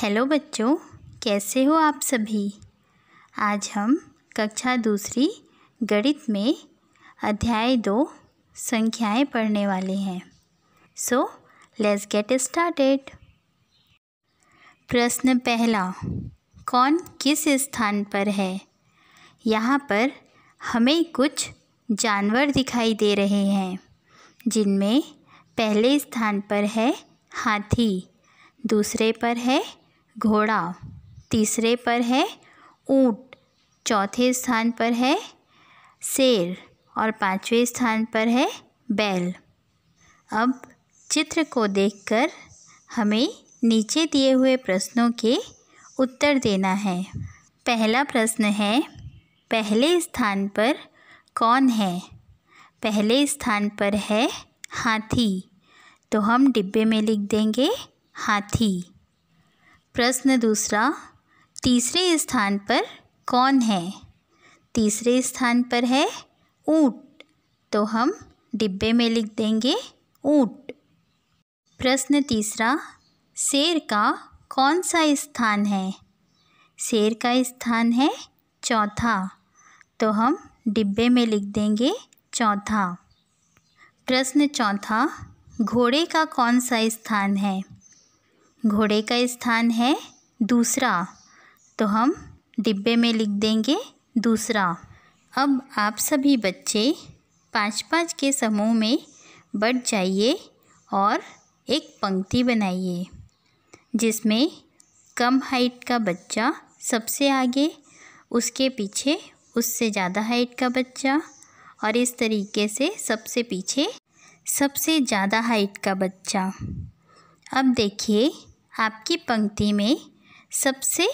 hello बच्चों कैसे हो आप सभी आज हम कक्षा दूसरी गणित में अध्याय दो संख्याएं पढ़ने वाले हैं सो लेट्स गेट स्टार्टेड प्रश्न पहला कौन किस स्थान पर है यहाँ पर हमें कुछ जानवर दिखाई दे रहे हैं जिनमें पहले स्थान पर है हाथी दूसरे पर है घोड़ा तीसरे पर है ऊँट चौथे स्थान पर है शेर और पाँचवें स्थान पर है बैल अब चित्र को देखकर हमें नीचे दिए हुए प्रश्नों के उत्तर देना है पहला प्रश्न है पहले स्थान पर कौन है पहले स्थान पर है हाथी तो हम डिब्बे में लिख देंगे हाथी प्रश्न दूसरा तीसरे स्थान पर कौन है तीसरे स्थान पर है ऊँट तो हम डिब्बे में लिख देंगे ऊँट प्रश्न तीसरा शेर का कौन सा स्थान है शेर का स्थान है चौथा तो हम डिब्बे में लिख देंगे चौथा प्रश्न चौथा घोड़े का कौन सा स्थान है घोड़े का स्थान है दूसरा तो हम डिब्बे में लिख देंगे दूसरा अब आप सभी बच्चे पाँच पाँच के समूह में बढ़ जाइए और एक पंक्ति बनाइए जिसमें कम हाइट का बच्चा सबसे आगे उसके पीछे उससे ज़्यादा हाइट का बच्चा और इस तरीके से सबसे पीछे सबसे ज़्यादा हाइट का बच्चा अब देखिए आपकी पंक्ति में सबसे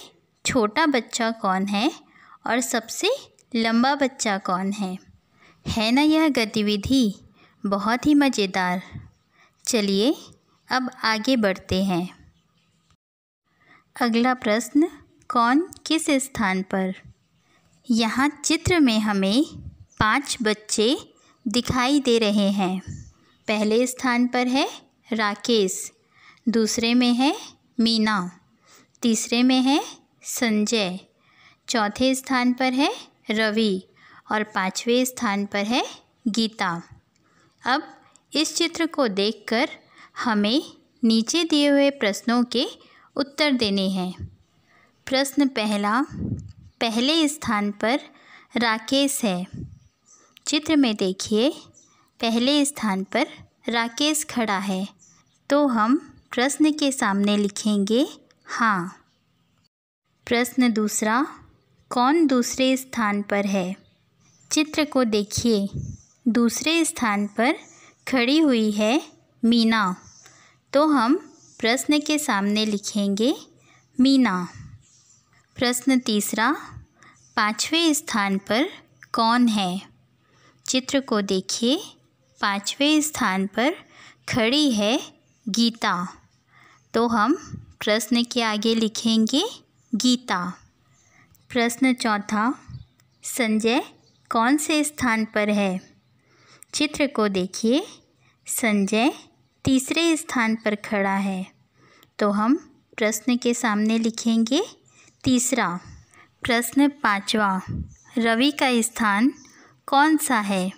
छोटा बच्चा कौन है और सबसे लंबा बच्चा कौन है है ना यह गतिविधि बहुत ही मज़ेदार चलिए अब आगे बढ़ते हैं अगला प्रश्न कौन किस स्थान पर यहाँ चित्र में हमें पांच बच्चे दिखाई दे रहे हैं पहले स्थान पर है राकेश दूसरे में है मीना तीसरे में है संजय चौथे स्थान पर है रवि और पाँचवें स्थान पर है गीता अब इस चित्र को देखकर हमें नीचे दिए हुए प्रश्नों के उत्तर देने हैं प्रश्न पहला पहले स्थान पर राकेश है चित्र में देखिए पहले स्थान पर राकेश खड़ा है तो हम प्रश्न के सामने लिखेंगे हाँ प्रश्न दूसरा कौन दूसरे स्थान पर है चित्र को देखिए दूसरे स्थान पर खड़ी हुई है मीना तो हम प्रश्न के सामने लिखेंगे मीना प्रश्न तीसरा पाँचवें स्थान पर कौन है चित्र को देखिए पाँचवें स्थान पर खड़ी है गीता तो हम प्रश्न के आगे लिखेंगे गीता प्रश्न चौथा संजय कौन से स्थान पर है चित्र को देखिए संजय तीसरे स्थान पर खड़ा है तो हम प्रश्न के सामने लिखेंगे तीसरा प्रश्न पांचवा रवि का स्थान कौन सा है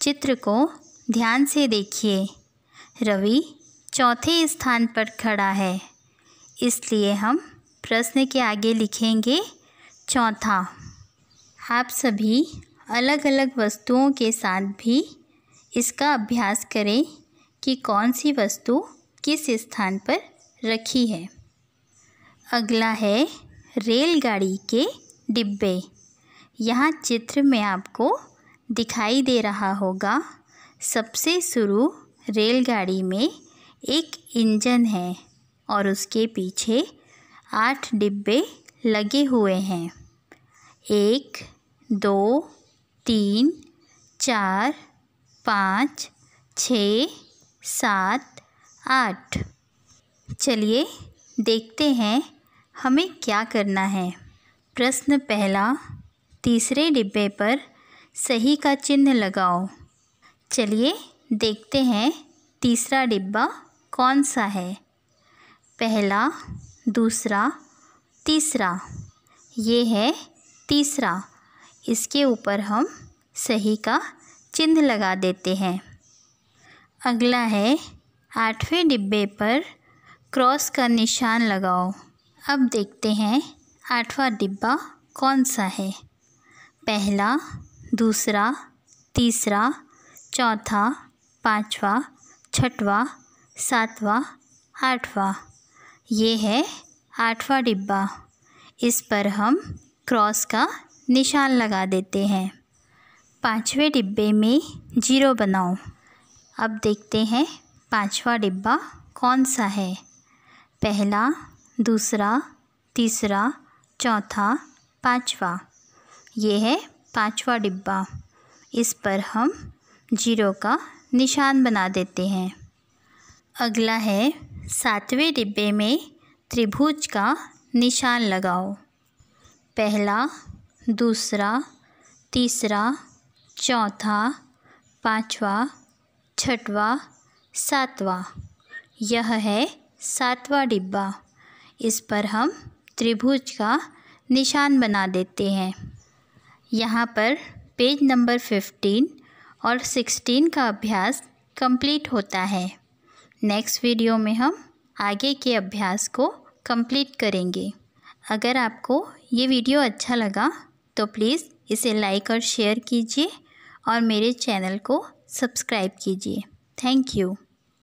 चित्र को ध्यान से देखिए रवि चौथे स्थान पर खड़ा है इसलिए हम प्रश्न के आगे लिखेंगे चौथा आप सभी अलग अलग वस्तुओं के साथ भी इसका अभ्यास करें कि कौन सी वस्तु किस स्थान पर रखी है अगला है रेलगाड़ी के डिब्बे यहाँ चित्र में आपको दिखाई दे रहा होगा सबसे शुरू रेलगाड़ी में एक इंजन है और उसके पीछे आठ डिब्बे लगे हुए हैं एक दो तीन चार पाँच छ सात आठ चलिए देखते हैं हमें क्या करना है प्रश्न पहला तीसरे डिब्बे पर सही का चिन्ह लगाओ चलिए देखते हैं तीसरा डिब्बा कौन सा है पहला दूसरा तीसरा ये है तीसरा इसके ऊपर हम सही का चिन्ह लगा देते हैं अगला है आठवें डिब्बे पर क्रॉस का निशान लगाओ अब देखते हैं आठवां डिब्बा कौन सा है पहला दूसरा तीसरा चौथा पाँचवा छठवा सातवां आठवां ये है आठवां डिब्बा इस पर हम क्रॉस का निशान लगा देते हैं पाँचवें डिब्बे में जीरो बनाओ अब देखते हैं पाँचवा डिब्बा कौन सा है पहला दूसरा तीसरा चौथा पाँचवा ये है पाँचवा डिब्बा इस पर हम जीरो का निशान बना देते हैं अगला है सातवें डिब्बे में त्रिभुज का निशान लगाओ पहला दूसरा तीसरा चौथा पाँचवा छठवा सातवा यह है सातवा डिब्बा इस पर हम त्रिभुज का निशान बना देते हैं यहाँ पर पेज नंबर फिफ्टीन और सिक्सटीन का अभ्यास कंप्लीट होता है नेक्स्ट वीडियो में हम आगे के अभ्यास को कंप्लीट करेंगे अगर आपको ये वीडियो अच्छा लगा तो प्लीज़ इसे लाइक और शेयर कीजिए और मेरे चैनल को सब्सक्राइब कीजिए थैंक यू